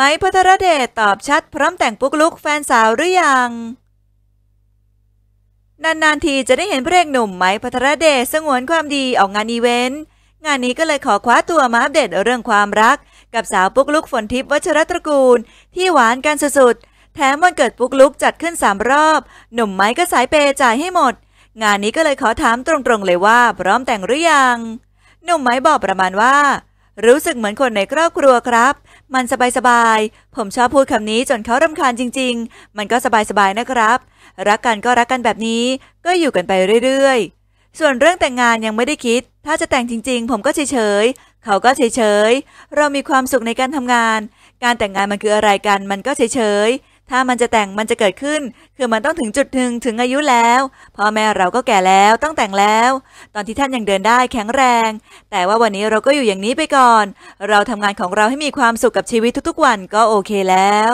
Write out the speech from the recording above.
ไหมพัทรเดชตอบชัดพร้อมแต่งปุกลุกแฟนสาวหรือยัง นานๆทีจะได้เห็นพระเอกหนุ่มไหมพัทรเดชสงวนความดีออกงานอีเวนต์งานนี้ก็เลยขอคว้าตัวมาอัปเดตเรื่องความรัก กับสาวปุกลุกฝนทิพย์วัชรตระกูลที่หวานกันสุดๆแถมวันเกิดปุกลุกจัดขึ้นสามรอบ หนุ่มไมก็สายเปยจ่ายให้หมด งานนี้ก็เลยขอถามตรงๆเลยว่าพร้อมแต่งหรือยัง หนุ่มไม้บอกประมาณว่ารู้สึกเหมือนคนในครอบครัวครับ มันสบายๆ ผมชอบพูดคำนี้จนเขารำคาญจริง ๆ มันก็สบายๆ นะครับ รักกันก็รักกันแบบนี้ ก็อยู่กันไปเรื่อย ๆ ส่วนเรื่องแต่งงานยังไม่ได้คิด ถ้าจะแต่งจริง ๆ ผมก็เฉยๆเขาก็เฉยๆ เรามีความสุขในการทำงาน การแต่งงานมันคืออะไรกัน มันก็เฉยถ้ามันจะแต่งมันจะเกิดขึ้น คือมันต้องถึงจุดหนึ่งถึงอายุแล้ว พ่อแม่เราก็แก่แล้ว ต้องแต่งแล้ว ตอนที่ท่านยังเดินได้แข็งแรง แต่ว่าวันนี้เราก็อยู่อย่างนี้ไปก่อน เราทำงานของเราให้มีความสุขกับชีวิตทุกๆวันก็โอเคแล้ว